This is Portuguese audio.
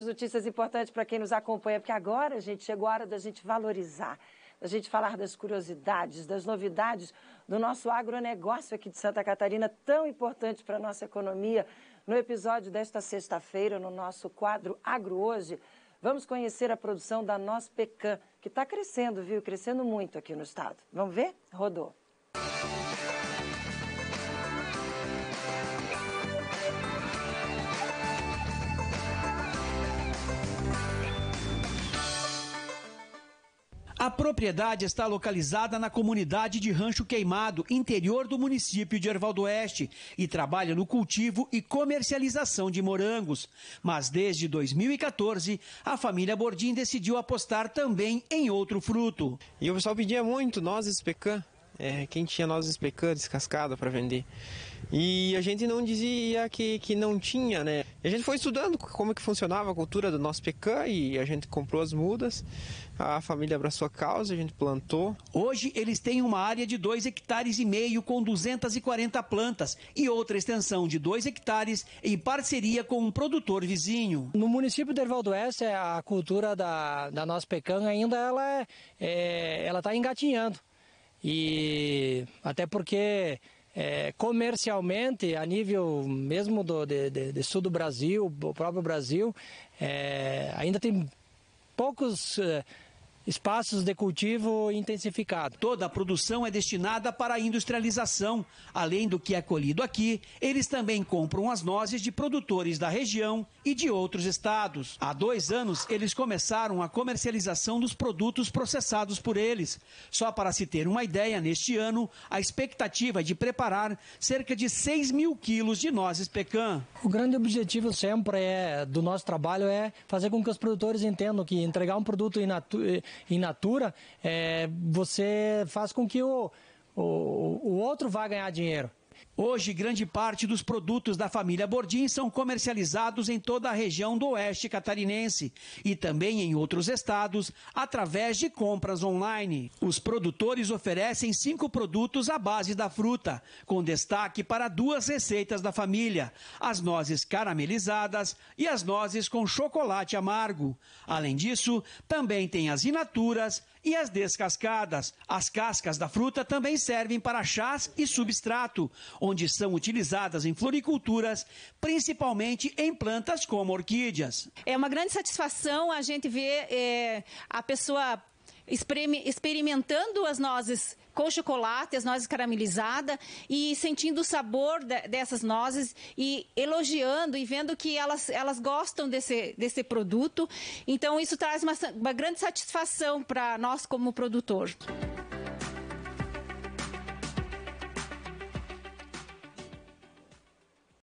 Notícias importantes para quem nos acompanha, porque agora, gente, chegou a hora da gente valorizar, da gente falar das curiosidades, das novidades do nosso agronegócio aqui de Santa Catarina, tão importante para a nossa economia. No episódio desta sexta-feira, no nosso quadro Agro Hoje, vamos conhecer a produção da pecan que está crescendo, viu? Crescendo muito aqui no estado. Vamos ver? Rodou. A propriedade está localizada na comunidade de Rancho Queimado, interior do município de Ervaldo Oeste, e trabalha no cultivo e comercialização de morangos. Mas desde 2014, a família Bordim decidiu apostar também em outro fruto. E o pessoal pedia muito nozes pecan. É, quem tinha nozes pecantes, cascada para vender. E a gente não dizia que, que não tinha, né? E a gente foi estudando como é que funcionava a cultura do nosso pecã e a gente comprou as mudas, a família abraçou a causa, a gente plantou. Hoje eles têm uma área de 2 hectares e meio com 240 plantas e outra extensão de 2 hectares em parceria com um produtor vizinho. No município de Ervaldo Oeste, a cultura da, da nossa pecã ainda ela é, é ela está engatinhando. E até porque é, comercialmente, a nível mesmo do de, de, de sul do Brasil, o próprio Brasil, é, ainda tem poucos é, espaços de cultivo intensificado. Toda a produção é destinada para a industrialização. Além do que é colhido aqui, eles também compram as nozes de produtores da região e de outros estados. Há dois anos, eles começaram a comercialização dos produtos processados por eles. Só para se ter uma ideia, neste ano, a expectativa é de preparar cerca de 6 mil quilos de nozes pecan. O grande objetivo sempre é, do nosso trabalho é fazer com que os produtores entendam que entregar um produto in in natura, é, você faz com que o, o, o outro vá ganhar dinheiro. Hoje, grande parte dos produtos da família Bordim são comercializados em toda a região do Oeste Catarinense e também em outros estados através de compras online. Os produtores oferecem cinco produtos à base da fruta, com destaque para duas receitas da família: as nozes caramelizadas e as nozes com chocolate amargo. Além disso, também tem as inaturas e as descascadas, as cascas da fruta também servem para chás e substrato, onde são utilizadas em floriculturas, principalmente em plantas como orquídeas. É uma grande satisfação a gente ver é, a pessoa experimentando as nozes com chocolate, as nozes caramelizadas e sentindo o sabor dessas nozes e elogiando e vendo que elas, elas gostam desse, desse produto. Então, isso traz uma, uma grande satisfação para nós como produtor.